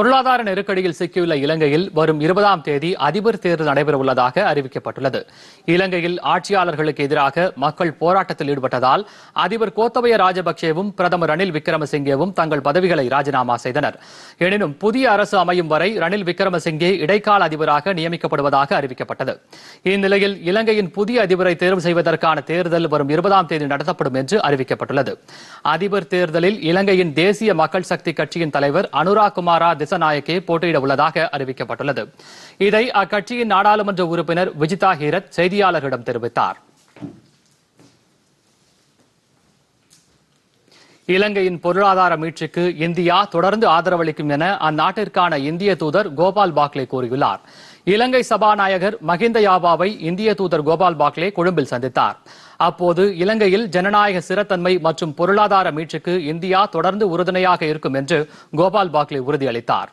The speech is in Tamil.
பொருளாதார நெருக்கடியில் சிக்கியுள்ள இலங்கையில் வரும் இருபதாம் தேதி அதிபர் தேர்தல் நடைபெறவுள்ளதாக அறிவிக்கப்பட்டுள்ளது இலங்கையில் ஆட்சியாளர்களுக்கு எதிராக மக்கள் போராட்டத்தில் ஈடுபட்டதால் அதிபர் கோத்தபய ராஜபக்சேவும் பிரதமர் ரணில் விக்ரமசிங்கேவும் தங்கள் பதவிகளை ராஜினாமா செய்தனர் எனினும் புதிய அரசு அமையும் வரை ரணில் விக்ரமசிங்கே இடைக்கால அதிபராக நியமிக்கப்படுவதாக அறிவிக்கப்பட்டது இந்நிலையில் இலங்கையின் புதிய அதிபரை தேர்வு செய்வதற்கான தேர்தல் வரும் இருபதாம் தேதி நடத்தப்படும் என்று அறிவிக்கப்பட்டுள்ளது அதிபர் தேர்தலில் இலங்கையின் தேசிய மக்கள் சக்தி கட்சியின் தலைவர் அனுராக் குமாரா திசநாயக்கே போட்டியிட உள்ளதாக அறிவிக்கப்பட்டுள்ளது இதை அக்கட்சியின் நாடாளுமன்ற உறுப்பினர் விஜிதா ஹீரத் செய்தியாளர்களிடம் தெரிவித்தார் இலங்கையின் பொருளாதார மீட்சிக்கு இந்தியா தொடர்ந்து ஆதரவளிக்கும் என அந்நாட்டிற்கான இந்திய தூதர் கோபால் பாக்லே கூறியுள்ளார் இலங்கை சபாநாயகர் மஹிந்த யாபாவை இந்திய தூதர் கோபால் பாக்லே கொழும்பில் சந்தித்தார் அப்போது இலங்கையில் ஜனநாயக சிறத்தன்மை மற்றும் பொருளாதார மீட்சிக்கு இந்தியா தொடர்ந்து உறுதுணையாக இருக்கும் என்று கோபால் பாக்லே உறுதியளித்தார்